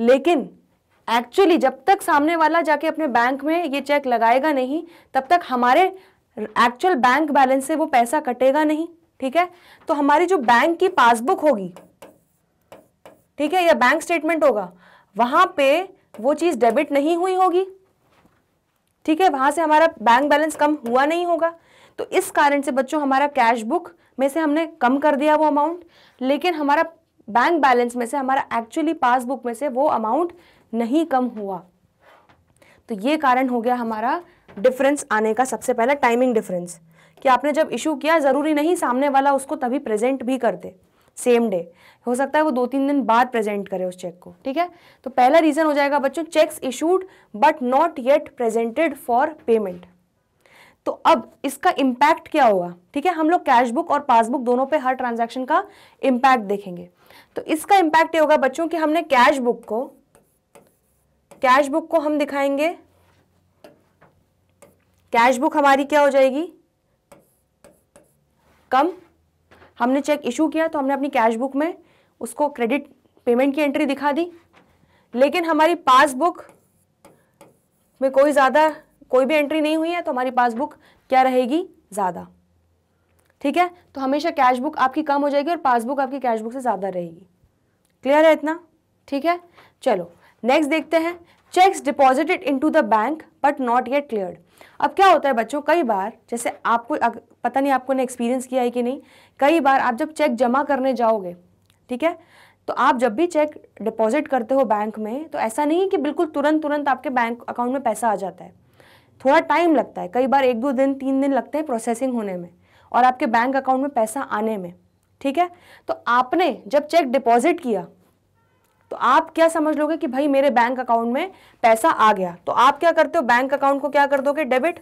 लेकिन एक्चुअली जब तक सामने वाला जाके अपने बैंक में ये चेक लगाएगा नहीं तब तक हमारे एक्चुअल बैंक बैलेंस से वो पैसा कटेगा नहीं ठीक है तो हमारी जो बैंक की पासबुक होगी ठीक है या बैंक स्टेटमेंट होगा वहां पे वो चीज़ डेबिट नहीं हुई होगी ठीक है वहां से हमारा बैंक बैलेंस कम हुआ नहीं होगा तो इस कारण से बच्चों हमारा कैश बुक में से हमने कम कर दिया वो अमाउंट लेकिन हमारा बैंक बैलेंस में से हमारा एक्चुअली पासबुक में से वो अमाउंट नहीं कम हुआ तो ये कारण हो गया हमारा डिफरेंस आने का सबसे पहला टाइमिंग डिफरेंस कि आपने जब इशू किया ज़रूरी नहीं सामने वाला उसको तभी प्रेजेंट भी कर दे सेम डे हो सकता है वो दो तीन दिन बाद प्रेजेंट करे उस चेक को ठीक है तो पहला रीज़न हो जाएगा बच्चों cheques issued but not yet presented for payment तो अब इसका इम्पैक्ट क्या होगा ठीक है हम लोग कैश बुक और पासबुक दोनों पे हर ट्रांजैक्शन का इम्पैक्ट देखेंगे तो इसका इम्पैक्ट ये होगा बच्चों कि हमने कैश बुक को कैश बुक को हम दिखाएंगे कैश बुक हमारी क्या हो जाएगी कम हमने चेक इशू किया तो हमने अपनी कैश बुक में उसको क्रेडिट पेमेंट की एंट्री दिखा दी लेकिन हमारी पासबुक में कोई ज़्यादा कोई भी एंट्री नहीं हुई है तो हमारी पासबुक क्या रहेगी ज़्यादा ठीक है तो हमेशा कैश बुक आपकी कम हो जाएगी और पासबुक आपकी कैश बुक से ज़्यादा रहेगी क्लियर है इतना ठीक है चलो नेक्स्ट देखते हैं cheques deposited to the bank but not yet clear अब क्या होता है बच्चों कई बार जैसे आपको पता नहीं आपको ने एक्सपीरियंस किया है कि नहीं कई बार आप जब चेक जमा करने जाओगे ठीक है तो आप जब भी चेक डिपॉजिट करते हो बैंक में तो ऐसा नहीं है कि बिल्कुल तुरंत तुरंत आपके बैंक अकाउंट में पैसा आ जाता है थोड़ा टाइम लगता है कई बार एक दो दिन तीन दिन लगते हैं प्रोसेसिंग होने में और आपके बैंक अकाउंट में पैसा आने में ठीक है तो आपने जब चेक डिपॉजिट किया तो आप क्या समझ लोगे कि भाई मेरे बैंक अकाउंट में पैसा आ गया तो आप क्या करते हो बैंक अकाउंट को क्या कर दोगे डेबिट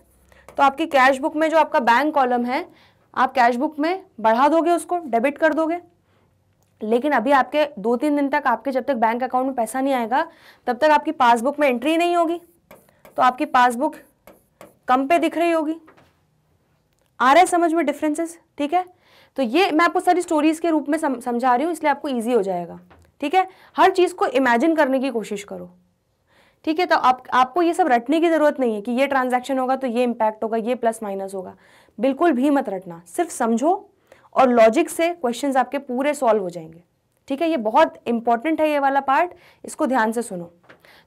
तो आपकी कैश बुक में जो आपका बैंक कॉलम है आप कैश बुक में बढ़ा दोगे उसको डेबिट कर दोगे लेकिन अभी आपके दो तीन दिन तक आपके जब तक बैंक अकाउंट में पैसा नहीं आएगा तब तक आपकी पासबुक में एंट्री नहीं होगी तो आपकी पासबुक कम पे दिख रही होगी आ रहा है समझ में डिफरेंसेस ठीक है तो ये मैं आपको सारी स्टोरीज के रूप में सम, समझा रही हूँ इसलिए आपको ईजी हो जाएगा ठीक है हर चीज़ को इमेजिन करने की कोशिश करो ठीक है तो आप आपको ये सब रटने की ज़रूरत नहीं है कि ये ट्रांजैक्शन होगा तो ये इम्पैक्ट होगा ये प्लस माइनस होगा बिल्कुल भी मत रटना सिर्फ समझो और लॉजिक से क्वेश्चंस आपके पूरे सॉल्व हो जाएंगे ठीक है ये बहुत इंपॉर्टेंट है ये वाला पार्ट इसको ध्यान से सुनो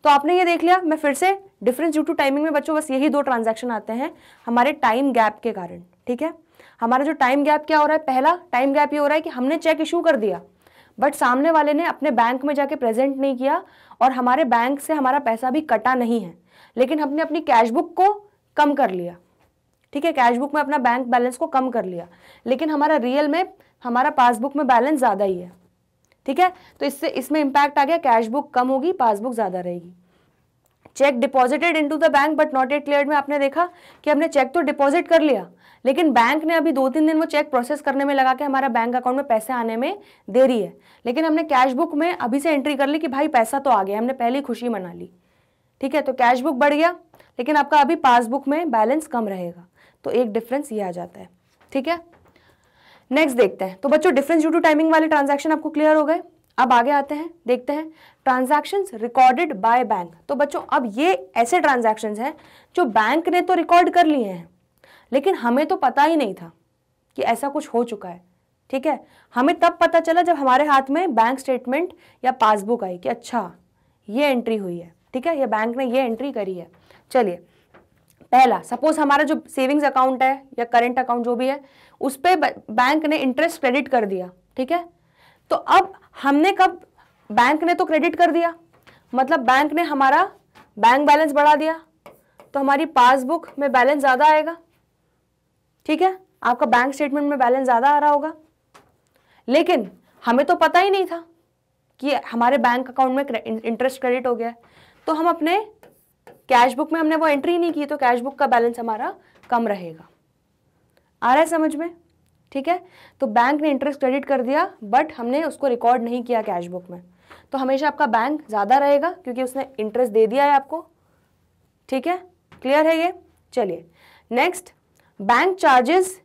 तो आपने ये देख लिया मैं फिर से डिफरेंस ड्यू टू टाइमिंग में बच्चों बस यही दो ट्रांजेक्शन आते हैं हमारे टाइम गैप के कारण ठीक है हमारा जो टाइम गैप क्या हो रहा है पहला टाइम गैप ये हो रहा है कि हमने चेक इशू कर दिया बट सामने वाले ने अपने बैंक में जाके प्रेजेंट नहीं किया और हमारे बैंक से हमारा पैसा भी कटा नहीं है लेकिन हमने अपनी कैश बुक को कम कर लिया ठीक है कैश बुक में अपना बैंक बैलेंस को कम कर लिया लेकिन हमारा रियल में हमारा पासबुक में बैलेंस ज़्यादा ही है ठीक है तो इससे इसमें इम्पैक्ट आ गया कैश बुक कम होगी पासबुक ज़्यादा रहेगी cheque deposited into the bank but not yet clear में आपने देखा कि हमने चेक तो डिपॉजिट कर लिया लेकिन बैंक ने अभी दो तीन दिन वो चेक प्रोसेस करने में लगा के हमारा बैंक अकाउंट में पैसे आने में देरी है लेकिन हमने कैश बुक में अभी से एंट्री कर ली कि भाई पैसा तो आ गया हमने पहले ही खुशी मना ली ठीक है तो कैश बुक बढ़ गया लेकिन आपका अभी पासबुक में बैलेंस कम रहेगा तो एक डिफरेंस ये आ जाता है ठीक है नेक्स्ट देखते हैं तो बच्चों डिफरेंस ड्यू टू टाइमिंग वाले ट्रांजेक्शन आपको क्लियर हो गए अब आगे आते हैं देखते हैं ट्रांजेक्शन रिकॉर्डेड बाय बैंक तो बच्चों अब ये ऐसे ट्रांजेक्शन हैं जो बैंक ने तो रिकॉर्ड कर लिए हैं लेकिन हमें तो पता ही नहीं था कि ऐसा कुछ हो चुका है ठीक है हमें तब पता चला जब हमारे हाथ में बैंक स्टेटमेंट या पासबुक आई कि अच्छा ये एंट्री हुई है ठीक है ये बैंक ने ये एंट्री करी है चलिए पहला सपोज हमारा जो सेविंग्स अकाउंट है या करेंट अकाउंट जो भी है उस पर बैंक ने इंटरेस्ट क्रेडिट कर दिया ठीक है तो अब हमने कब बैंक ने तो क्रेडिट कर दिया मतलब बैंक ने हमारा बैंक बैलेंस बढ़ा दिया तो हमारी पासबुक में बैलेंस ज़्यादा आएगा ठीक है आपका बैंक स्टेटमेंट में बैलेंस ज़्यादा आ रहा होगा लेकिन हमें तो पता ही नहीं था कि हमारे बैंक अकाउंट में इंटरेस्ट क्रेडिट हो गया है तो हम अपने कैश बुक में हमने वो एंट्री नहीं की तो कैश बुक का बैलेंस हमारा कम रहेगा आ रहा है समझ में ठीक है तो बैंक ने इंटरेस्ट क्रेडिट कर दिया बट हमने उसको रिकॉर्ड नहीं किया कैश बुक में तो हमेशा आपका बैंक ज़्यादा रहेगा क्योंकि उसने इंटरेस्ट दे दिया है आपको ठीक है क्लियर है ये चलिए नेक्स्ट बैंक चार्जेस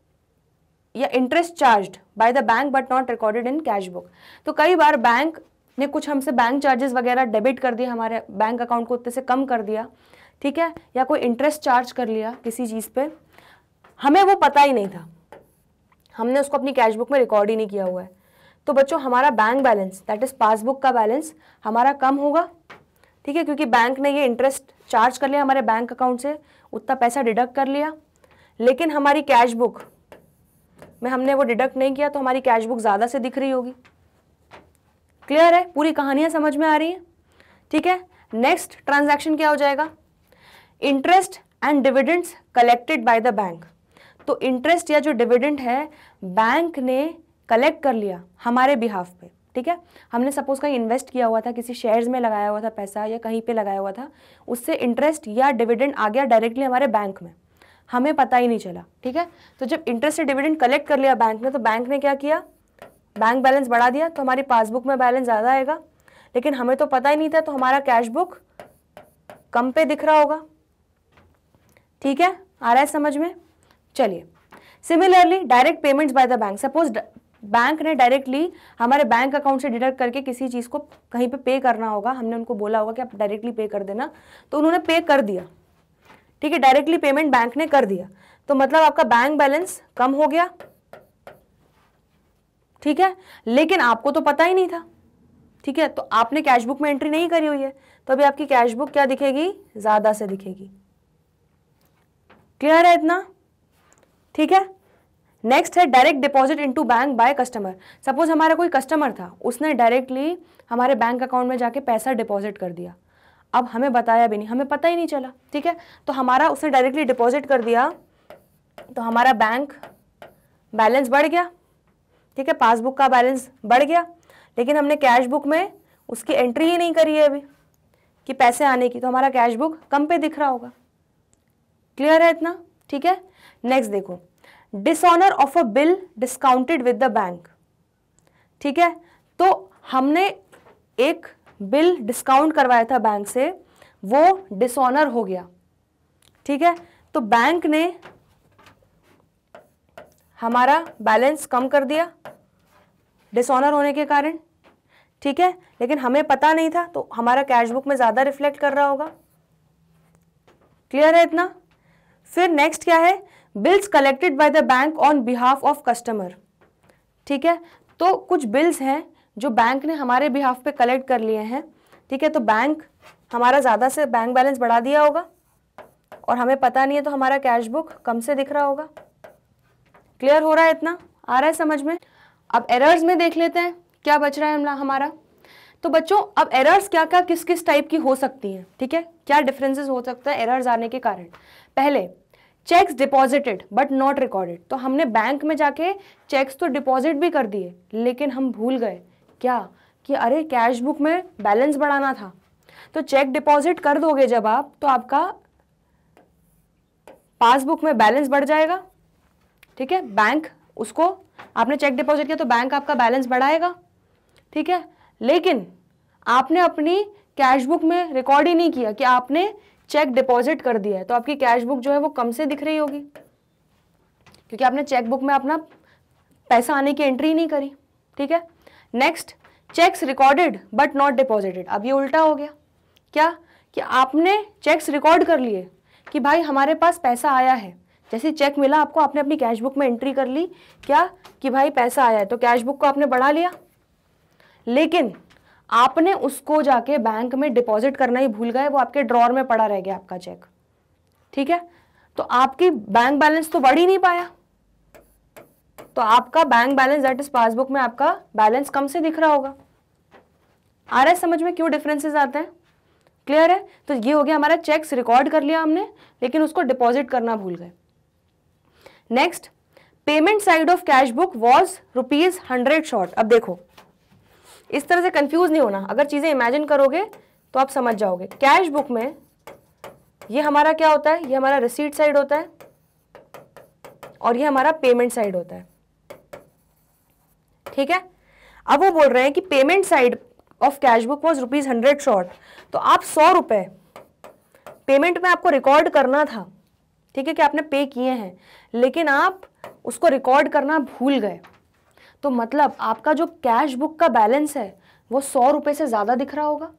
या interest charge by the bank but not recorded in cash book तो कई बार बैंक ने कुछ हमसे बैंक चार्जेस वगैरह डेबिट कर दिया हमारे बैंक अकाउंट को उतने से कम कर दिया ठीक है या कोई इंटरेस्ट चार्ज कर लिया किसी चीज़ पर हमें वो पता ही नहीं था हमने उसको अपनी कैश बुक में रिकॉर्ड ही नहीं किया हुआ है तो बच्चों हमारा bank balance that is passbook का बैलेंस हमारा कम होगा ठीक है क्योंकि बैंक ने ये इंटरेस्ट चार्ज कर लिया हमारे बैंक अकाउंट से उतना पैसा डिडक्ट कर लिया लेकिन हमारी कैश बुक में हमने वो डिडक्ट नहीं किया तो हमारी कैश बुक ज़्यादा से दिख रही होगी क्लियर है पूरी कहानियाँ समझ में आ रही हैं ठीक है नेक्स्ट ट्रांजैक्शन क्या हो जाएगा interest and dividends collected by the bank तो इंटरेस्ट या जो डिविडेंड है बैंक ने कलेक्ट कर लिया हमारे बिहाफ पे ठीक है हमने सपोज कहीं इन्वेस्ट किया हुआ था किसी शेयर्स में लगाया हुआ था पैसा या कहीं पे लगाया हुआ था उससे इंटरेस्ट या डिविडेंड आ गया डायरेक्टली हमारे बैंक में हमें पता ही नहीं चला ठीक है तो जब इंटरेस्ट या डिविडेंड कलेक्ट कर लिया बैंक ने तो बैंक ने क्या किया बैंक बैलेंस बढ़ा दिया तो हमारी पासबुक में बैलेंस ज़्यादा आएगा लेकिन हमें तो पता ही नहीं था तो हमारा कैश बुक कम पे दिख रहा होगा ठीक है आ रहा है समझ में चलिए similarly direct payments by the bank suppose bank ने डायरेक्टली हमारे बैंक अकाउंट से डिडक्ट करके किसी चीज़ को कहीं पे पे करना होगा हमने उनको बोला होगा कि आप डायरेक्टली पे कर देना तो उन्होंने पे कर दिया ठीक है डायरेक्टली पेमेंट बैंक ने कर दिया तो मतलब आपका बैंक बैलेंस कम हो गया ठीक है लेकिन आपको तो पता ही नहीं था ठीक है तो आपने कैशबुक में एंट्री नहीं करी हुई है तो अभी आपकी कैशबुक क्या दिखेगी ज़्यादा से दिखेगी क्लियर है इतना ठीक है नेक्स्ट है direct deposit into bank by customer suppose हमारा कोई कस्टमर था उसने डायरेक्टली हमारे बैंक अकाउंट में जाके पैसा डिपॉजिट कर दिया अब हमें बताया भी नहीं हमें पता ही नहीं चला ठीक है तो हमारा उसने डायरेक्टली डिपॉजिट कर दिया तो हमारा बैंक बैलेंस बढ़ गया ठीक है पासबुक का बैलेंस बढ़ गया लेकिन हमने कैश बुक में उसकी एंट्री ही नहीं करी है अभी कि पैसे आने की तो हमारा कैश बुक कम पे दिख रहा होगा क्लियर है इतना ठीक है नेक्स्ट देखो dishonour of a bill discounted with the bank ठीक है तो हमने एक बिल डिस्काउंट करवाया था बैंक से वो डिसऑनर हो गया ठीक है तो बैंक ने हमारा बैलेंस कम कर दिया डिसऑनर होने के कारण ठीक है लेकिन हमें पता नहीं था तो हमारा कैश बुक में ज़्यादा रिफ्लेक्ट कर रहा होगा क्लियर है इतना फिर नेक्स्ट क्या है bills collected by the bank on behalf of customer ठीक है तो कुछ बिल्स हैं जो बैंक ने हमारे बिहाफ पे कलेक्ट कर लिए हैं ठीक है तो बैंक हमारा ज़्यादा से बैंक बैलेंस बढ़ा दिया होगा और हमें पता नहीं है तो हमारा कैश बुक कम से दिख रहा होगा क्लियर हो रहा है इतना आ रहा है समझ में अब एरर्स में देख लेते हैं क्या बच रहा है हमारा तो बच्चों अब एरर्स क्या क्या किस किस टाइप की हो सकती हैं ठीक है क्या डिफरेंसेस हो सकता है एरर्स आने के कारण पहले cheques deposited but not recorded तो हमने बैंक में जाके चेक्स तो डिपॉजिट भी कर दिए लेकिन हम भूल गए क्या कि अरे कैश बुक में बैलेंस बढ़ाना था तो चेक डिपॉजिट कर दोगे जब आप तो आपका पासबुक में बैलेंस बढ़ जाएगा ठीक है बैंक उसको आपने चेक डिपॉजिट किया तो बैंक आपका बैलेंस बढ़ाएगा ठीक है लेकिन आपने अपनी कैश बुक में रिकॉर्ड ही नहीं किया कि आपने चेक डिपॉजिट कर दिया है तो आपकी कैश बुक जो है वो कम से दिख रही होगी क्योंकि आपने चेक बुक में अपना पैसा आने की एंट्री नहीं करी ठीक है next cheques recorded but not deposited अब ये उल्टा हो गया क्या कि आपने चेक्स रिकॉर्ड कर लिए कि भाई हमारे पास पैसा आया है जैसे चेक मिला आपको आपने अपनी कैश बुक में एंट्री कर ली क्या कि भाई पैसा आया है तो कैश बुक को आपने बढ़ा लिया लेकिन आपने उसको जाके बैंक में डिपॉजिट करना ही भूल गए वो आपके ड्रॉर में पड़ा रह गया आपका चेक ठीक है तो आपकी बैंक बैलेंस तो बढ़ ही नहीं पाया तो आपका bank balance that is passbook में आपका बैलेंस कम से दिख रहा होगा आ रहा है समझ में क्यों डिफरेंसेस आते हैं क्लियर है तो ये हो गया हमारा चेक्स रिकॉर्ड कर लिया हमने लेकिन उसको डिपॉजिट करना भूल गए next payment side of cash book was rupees hundred short अब देखो इस तरह से कंफ्यूज नहीं होना अगर चीज़ें इमेजिन करोगे तो आप समझ जाओगे कैश बुक में ये हमारा क्या होता है ये हमारा रिसीट साइड होता है और ये हमारा पेमेंट साइड होता है ठीक है अब वो बोल रहे हैं कि payment side of cash book was rupees hundred short तो आप सौ रुपए पेमेंट में आपको रिकॉर्ड करना था ठीक है कि आपने पे किए हैं लेकिन आप उसको रिकॉर्ड करना भूल गए तो मतलब आपका जो कैश बुक का बैलेंस है वो सौ रुपये से ज़्यादा दिख रहा होगा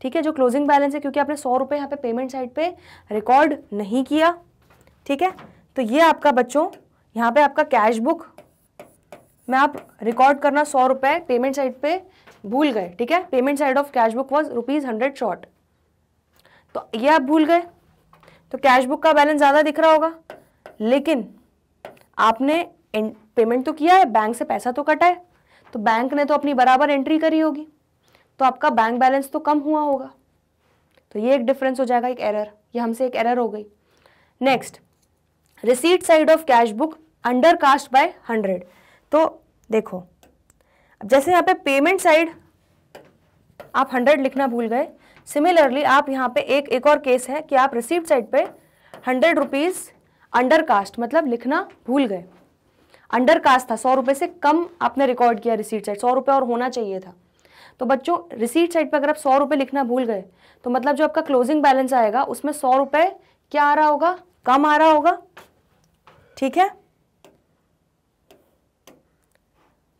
ठीक है जो क्लोजिंग बैलेंस है क्योंकि आपने सौ रुपये यहाँ पे पेमेंट साइड पे रिकॉर्ड नहीं किया ठीक है तो ये आपका बच्चों यहाँ पे आपका कैश बुक में आप रिकॉर्ड करना सौ रुपये पेमेंट साइड पे भूल गए ठीक है payment side of cash book was rupees hundred short तो ये आप भूल गए तो कैश बुक का बैलेंस ज़्यादा दिख रहा होगा लेकिन आपने पेमेंट तो किया है बैंक से पैसा तो कटा है तो बैंक ने तो अपनी बराबर एंट्री करी होगी तो आपका बैंक बैलेंस तो कम हुआ होगा तो ये एक डिफरेंस हो जाएगा एक एरर ये हमसे एक एरर हो गई next receipt side of cash book undercast by hundred तो देखो अब जैसे यहाँ पे पेमेंट साइड आप हंड्रेड लिखना भूल गए सिमिलरली आप यहाँ पे एक एक और केस है कि आप रिसीट साइड पे हंड्रेड रुपीज़ अंडर कास्ट मतलब लिखना भूल गए अंडर कास्ट था सौ रुपये से कम आपने रिकॉर्ड किया रिसीट साइड सौ रुपये और होना चाहिए था तो बच्चों रिसीट साइड पर अगर आप सौ रुपये लिखना भूल गए तो मतलब जो आपका क्लोजिंग बैलेंस आएगा उसमें सौ रुपये क्या आ रहा होगा कम आ रहा होगा ठीक है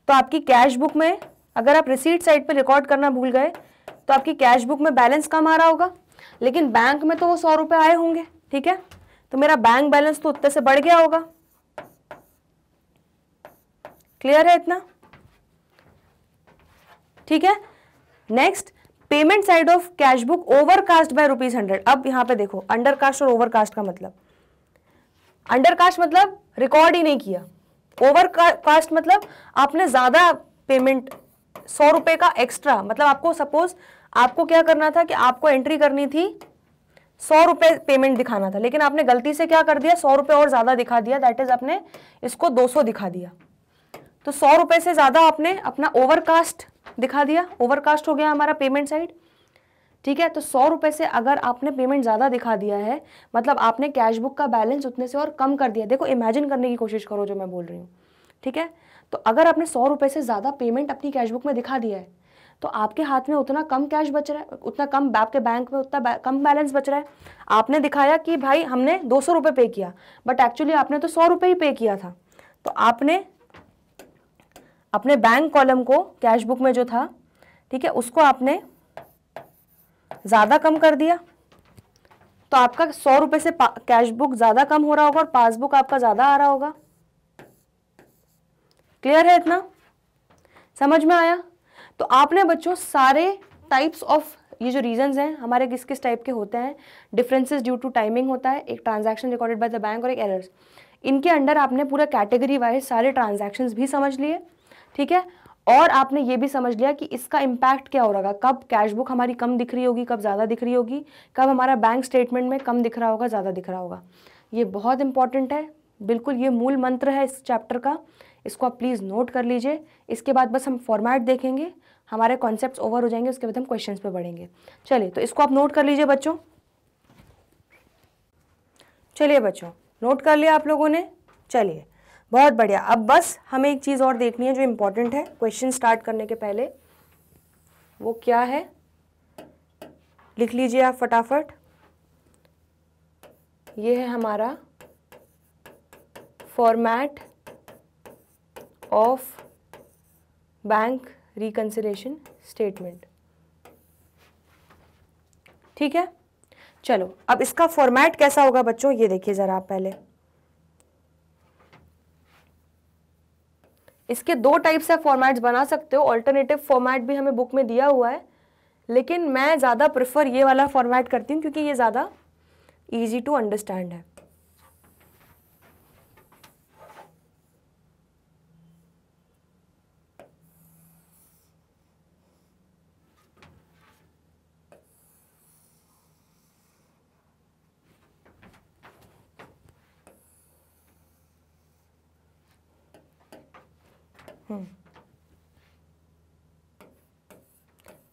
तो आपकी कैश बुक में अगर आप रिसीट साइड पर रिकॉर्ड करना भूल गए तो आपकी कैश बुक में बैलेंस कम आ रहा होगा लेकिन बैंक में तो वो सौ रुपये आए होंगे ठीक है तो मेरा बैंक बैलेंस तो उतने से बढ़ गया होगा क्लियर है इतना ठीक है next payment side of cash book overcast by rupees hundred अब यहां पे देखो अंडर कास्ट और ओवर कास्ट का मतलब अंडर कास्ट मतलब रिकॉर्ड ही नहीं किया ओवर कास्ट मतलब आपने ज्यादा पेमेंट सौ रुपए का एक्स्ट्रा मतलब आपको सपोज आपको क्या करना था कि आपको एंट्री करनी थी सौ रुपए पेमेंट दिखाना था लेकिन आपने गलती से क्या कर दिया सौ रुपए और ज़्यादा दिखा दिया दैट इज़ आपने इसको दो सौ दिखा दिया तो सौ रुपये से ज़्यादा आपने अपना ओवरकास्ट दिखा दिया ओवरकास्ट हो गया हमारा पेमेंट साइड ठीक है तो सौ रुपये से अगर आपने पेमेंट ज़्यादा दिखा दिया है मतलब आपने कैश बुक का बैलेंस उतने से और कम कर दिया देखो इमेजिन करने की कोशिश करो जो मैं बोल रही हूँ ठीक है तो अगर आपने सौ रुपये से ज़्यादा पेमेंट अपनी कैश बुक में दिखा दिया है तो आपके हाथ में उतना कम कैश बच रहा है उतना कम आपके बैंक में उतना बै, कम बैलेंस बच रहा है आपने दिखाया कि भाई हमने दो सौ रुपये पे किया बट एक्चुअली आपने तो सौ रुपये ही पे किया था तो आपने अपने बैंक कॉलम को कैश बुक में जो था ठीक है उसको आपने ज़्यादा कम कर दिया तो आपका सौ रुपये से कैश बुक ज़्यादा कम हो रहा होगा और पासबुक आपका ज़्यादा आ रहा होगा क्लियर है इतना समझ में आया तो आपने बच्चों सारे टाइप्स ऑफ ये जो रीजंस हैं हमारे किस किस टाइप के होते हैं डिफरेंसेस ड्यू टू टाइमिंग होता है एक transaction recorded by the bank और एक एरर्स इनके अंडर आपने पूरा कैटेगरी वाइज सारे ट्रांजैक्शंस भी समझ लिए ठीक है और आपने ये भी समझ लिया कि इसका इम्पैक्ट क्या हो रहा कब कैश बुक हमारी कम दिख रही होगी कब ज़्यादा दिख रही होगी कब हमारा बैंक स्टेटमेंट में कम दिख रहा होगा ज़्यादा दिख रहा होगा ये बहुत इंपॉर्टेंट है बिल्कुल ये मूल मंत्र है इस चैप्टर का इसको आप प्लीज़ नोट कर लीजिए इसके बाद बस हम फॉर्मेट देखेंगे हमारे कॉन्सेप्ट ओवर हो जाएंगे उसके बाद हम क्वेश्चन पर बढ़ेंगे चलिए तो इसको आप नोट कर लीजिए बच्चों चलिए बच्चों नोट कर लिया आप लोगों ने चलिए बहुत बढ़िया अब बस हमें एक चीज़ और देखनी है जो इम्पोर्टेंट है क्वेश्चन स्टार्ट करने के पहले वो क्या है लिख लीजिए आप फटाफट ये है हमारा format of bank reconciliation statement ठीक है चलो अब इसका फॉर्मेट कैसा होगा बच्चों ये देखिए ज़रा आप पहले इसके दो टाइप ऑफ फॉर्मेट्स बना सकते हो ऑल्टरनेटिव फॉर्मेट भी हमें बुक में दिया हुआ है लेकिन मैं ज़्यादा प्रेफर ये वाला फॉर्मेट करती हूँ क्योंकि ये ज़्यादा ईजी टू अंडरस्टैंड है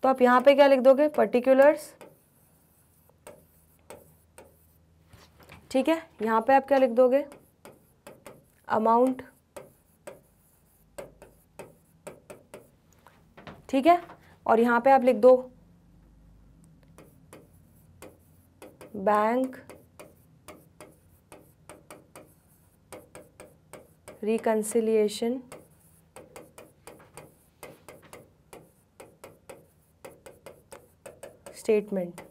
आप यहां पे क्या लिख दोगे पर्टिकुलर्स ठीक है यहां पे आप क्या लिख दोगे अमाउंट ठीक है और यहां पे आप लिख दो बैंक रिकंसिलिएशन स्टेटमेंट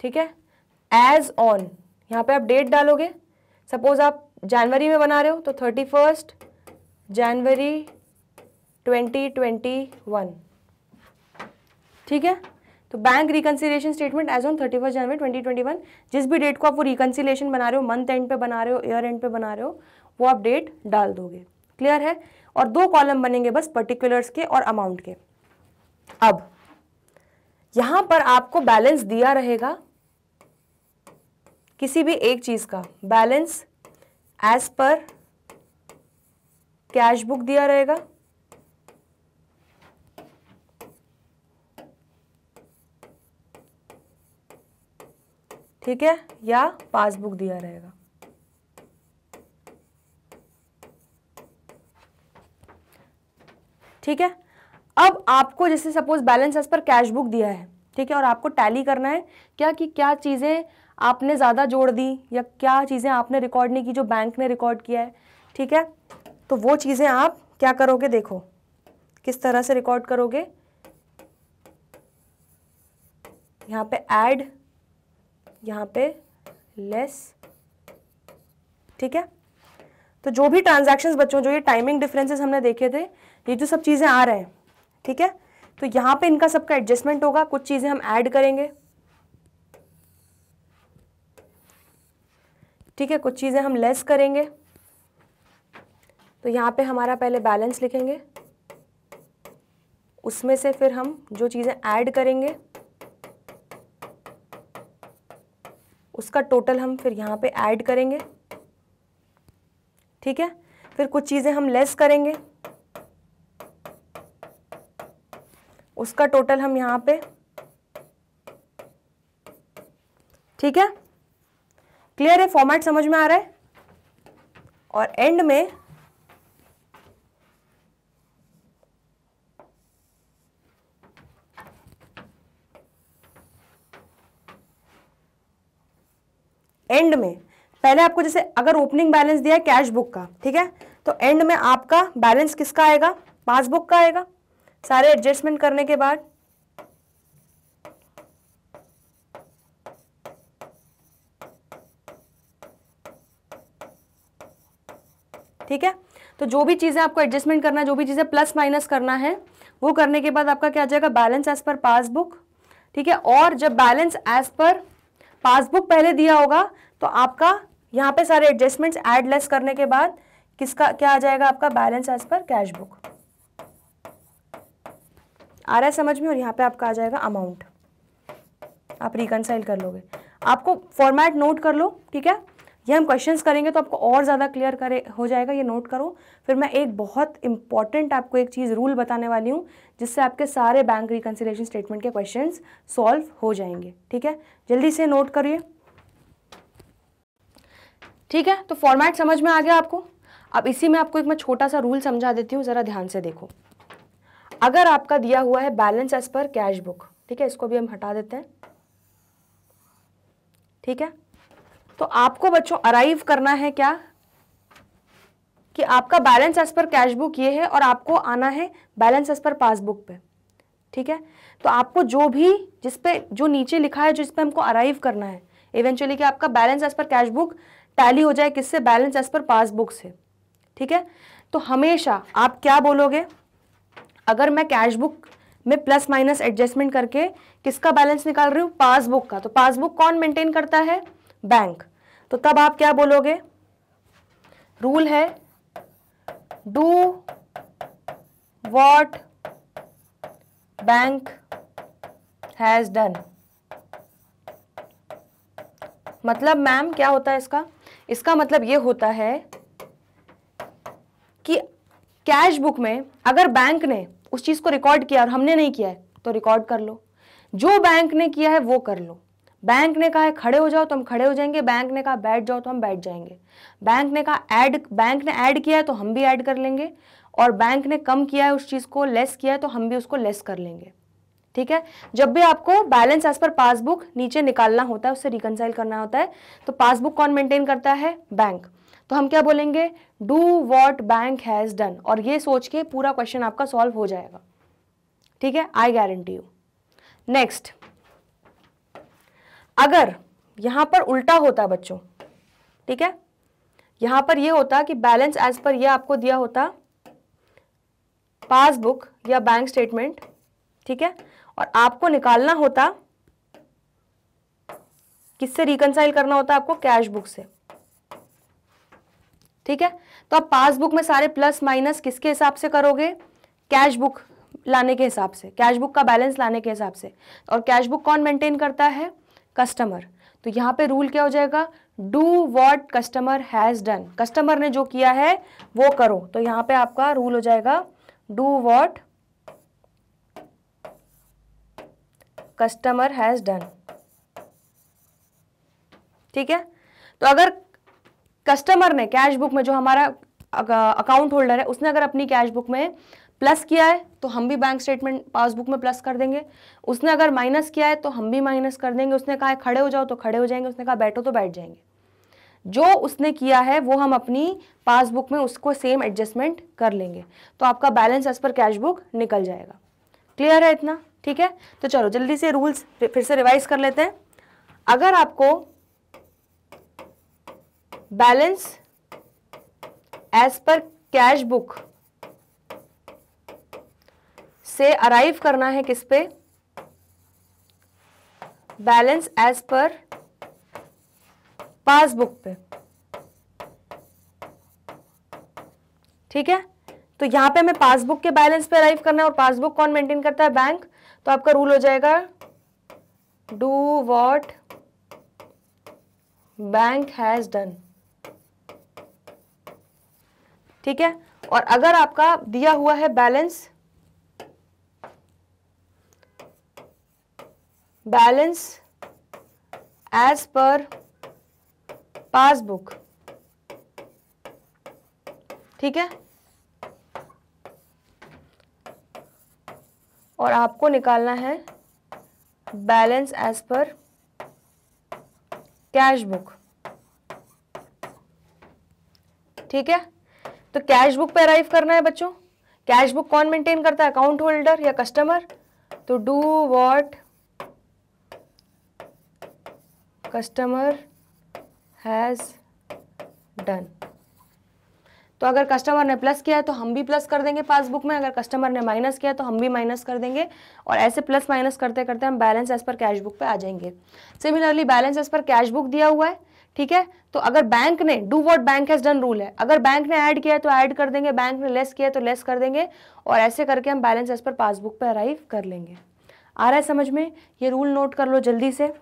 ठीक है एज ऑन यहां पे आप डेट डालोगे सपोज आप जनवरी में बना रहे हो तो thirty first January twenty twenty one ठीक है तो bank reconciliation statement as on thirty first January twenty twenty one जिस भी डेट को आप वो रिकन्सिलेशन बना रहे हो मंथ एंड पे बना रहे हो ईयर एंड पे बना रहे हो वो आप डेट डाल दोगे क्लियर है और दो कॉलम बनेंगे बस पर्टिकुलर्स के और अमाउंट के अब यहां पर आपको बैलेंस दिया रहेगा किसी भी एक चीज का balance as per cash book दिया रहेगा ठीक है या पासबुक दिया रहेगा ठीक है अब आपको जैसे suppose balance as per cash book दिया है ठीक है और आपको टैली करना है क्या कि क्या चीज़ें आपने ज़्यादा जोड़ दी या क्या चीज़ें आपने रिकॉर्ड नहीं की जो बैंक ने रिकॉर्ड किया है ठीक है तो वो चीज़ें आप क्या करोगे देखो किस तरह से रिकॉर्ड करोगे यहाँ पे ऐड यहाँ पे लेस ठीक है तो जो भी ट्रांजैक्शंस बच्चों जो ये टाइमिंग डिफरेंसेस हमने देखे थे ये जो सब चीज़ें आ रहे हैं ठीक है तो यहां पे इनका सबका एडजस्टमेंट होगा कुछ चीज़ें हम ऐड करेंगे ठीक है कुछ चीज़ें हम लेस करेंगे तो यहां पे हमारा पहले बैलेंस लिखेंगे उसमें से फिर हम जो चीज़ें ऐड करेंगे उसका टोटल हम फिर यहां पे ऐड करेंगे ठीक है फिर कुछ चीज़ें हम लेस करेंगे उसका टोटल हम यहां पे ठीक है क्लियर है फॉर्मेट समझ में आ रहा है और एंड में एंड में पहले आपको जैसे अगर ओपनिंग बैलेंस दिया है कैश बुक का ठीक है तो एंड में आपका बैलेंस किसका आएगा पासबुक का आएगा सारे एडजस्टमेंट करने के बाद ठीक है तो जो भी चीज़ें आपको एडजस्टमेंट करना है जो भी चीज़ें प्लस माइनस करना है वो करने के बाद आपका क्या आ जाएगा बैलेंस एज पर पासबुक ठीक है और जब बैलेंस एज पर पासबुक पहले दिया होगा तो आपका यहाँ पे सारे एडजस्टमेंट्स एड लेस करने के बाद किसका क्या आ जाएगा आपका balance as per cash book आ रहा है समझ में और यहाँ पे आपका आ जाएगा अमाउंट आप रिकनसाइल कर लोगे आपको फॉर्मेट नोट कर लो ठीक है ये हम क्वेश्चंस करेंगे तो आपको और ज़्यादा क्लियर करे हो जाएगा ये नोट करो फिर मैं एक बहुत इंपॉर्टेंट आपको एक चीज़ रूल बताने वाली हूँ जिससे आपके सारे बैंक रिकन्सिलेशन स्टेटमेंट के क्वेश्चन सॉल्व हो जाएंगे ठीक है जल्दी से नोट करिए ठीक है तो फॉर्मेट समझ में आ गया आपको अब इसी में आपको एक मैं छोटा सा रूल समझा देती हूँ ज़रा ध्यान से देखो अगर आपका दिया हुआ है balance as per cash book ठीक है इसको भी हम हटा देते हैं ठीक है तो आपको बच्चों अराइव करना है क्या कि आपका balance as per cash book ये है और आपको आना है बैलेंस एज पर पासबुक पे ठीक है तो आपको जो भी जिस पे जो नीचे लिखा है जिस पे हमको अराइव करना है इवेंचुअली कि आपका balance as per cash book tally हो जाए किससे बैलेंस एज पर पासबुक से ठीक है तो हमेशा आप क्या बोलोगे अगर मैं कैश बुक में प्लस माइनस एडजस्टमेंट करके किसका बैलेंस निकाल रही हूँ पासबुक का तो पासबुक कौन मेंटेन करता है बैंक तो तब आप क्या बोलोगे रूल है do what bank has done मतलब मैम क्या होता है इसका इसका मतलब ये होता है कि कैश बुक में अगर बैंक ने उस चीज़ को रिकॉर्ड किया और हमने नहीं किया है तो रिकॉर्ड कर लो जो बैंक ने किया है वो कर लो बैंक ने कहा है खड़े हो जाओ तो हम खड़े हो जाएंगे बैंक ने कहा बैठ जाओ तो हम बैठ जाएंगे बैंक ने कहा ऐड बैंक ने ऐड किया है तो हम भी ऐड कर लेंगे और बैंक ने कम किया है उस चीज़ को लेस किया है तो हम भी उसको लेस कर लेंगे ठीक है जब भी आपको बैलेंस एज पर पासबुक नीचे निकालना होता है उससे रिकनसाइल करना होता है तो पासबुक कौन मेंटेन करता है बैंक तो हम क्या बोलेंगे do what bank has done और ये सोच के पूरा क्वेश्चन आपका सॉल्व हो जाएगा ठीक है आई गारंटी यू नेक्स्ट अगर यहां पर उल्टा होता बच्चों ठीक है यहां पर ये होता कि बैलेंस एज पर ये आपको दिया होता पासबुक या बैंक स्टेटमेंट ठीक है और आपको निकालना होता किससे रिकनसाइल करना होता आपको कैश बुक से ठीक है तो आप पासबुक में सारे प्लस माइनस किसके हिसाब से करोगे कैश बुक लाने के हिसाब से कैश बुक का बैलेंस लाने के हिसाब से और कैश बुक कौन मेंटेन करता है कस्टमर तो यहां पे रूल क्या हो जाएगा do what customer has done customer ने जो किया है वो करो तो यहां पे आपका रूल हो जाएगा do what customer has done ठीक है तो अगर कस्टमर ने कैश बुक में जो हमारा अकाउंट होल्डर है उसने अगर अपनी कैश बुक में प्लस किया है तो हम भी बैंक स्टेटमेंट पासबुक में प्लस कर देंगे उसने अगर माइनस किया है तो हम भी माइनस कर देंगे उसने कहा खड़े हो जाओ तो खड़े हो जाएंगे उसने कहा बैठो तो बैठ जाएंगे जो उसने किया है वो हम अपनी पासबुक में उसको सेम एडजस्टमेंट कर लेंगे तो आपका balance as per cash book निकल जाएगा क्लियर है इतना ठीक है तो चलो जल्दी से रूल्स फिर से रिवाइज कर लेते हैं अगर आपको balance as per cash book से अराइव करना है किस पे बैलेंस एज पर पासबुक पे ठीक है तो यहां पे हमें पासबुक के बैलेंस पे अराइव करना है और पासबुक कौन मेंटेन करता है बैंक तो आपका रूल हो जाएगा do what bank has done ठीक है और अगर आपका दिया हुआ है balance balance as per passbook ठीक है और आपको निकालना है balance as per cash book ठीक है तो कैश बुक पे अराइव करना है बच्चों कैश बुक कौन मेंटेन करता है अकाउंट होल्डर या कस्टमर तो do what customer has done तो अगर कस्टमर ने प्लस किया है तो हम भी प्लस कर देंगे पासबुक में अगर कस्टमर ने माइनस किया है तो हम भी माइनस कर देंगे और ऐसे प्लस माइनस करते करते हम balance as per cash book पे आ जाएंगे similarly balance as per cash book दिया हुआ है ठीक है तो अगर बैंक ने do what bank has done rule है अगर बैंक ने ऐड किया है तो ऐड कर देंगे बैंक ने लेस किया है तो लेस कर देंगे और ऐसे करके हम बैलेंस एज पर पासबुक पर अराइव कर लेंगे आ रहा है समझ में ये रूल नोट कर लो जल्दी से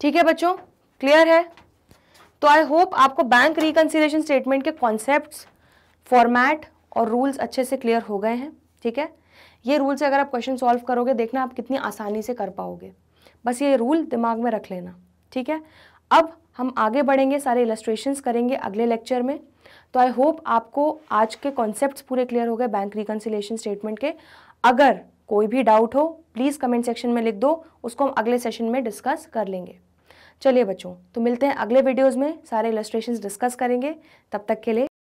ठीक है बच्चों क्लियर है तो आई होप आपको बैंक रिकन्सिलेशन स्टेटमेंट के कॉन्सेप्ट फॉर्मेट और रूल्स अच्छे से क्लियर हो गए हैं ठीक है ये रूल्स अगर आप क्वेश्चन सॉल्व करोगे देखना आप कितनी आसानी से कर पाओगे बस ये रूल दिमाग में रख लेना ठीक है अब हम आगे बढ़ेंगे सारे इलस्ट्रेशंस करेंगे अगले लेक्चर में तो आई होप आपको आज के कॉन्सेप्ट्स पूरे क्लियर हो गए बैंक रिकन्सिलेशन स्टेटमेंट के अगर कोई भी डाउट हो प्लीज़ कमेंट सेक्शन में लिख दो उसको हम अगले सेशन में डिस्कस कर लेंगे चलिए बच्चों तो मिलते हैं अगले वीडियोज़ में सारे इलस्ट्रेशन डिस्कस करेंगे तब तक के लिए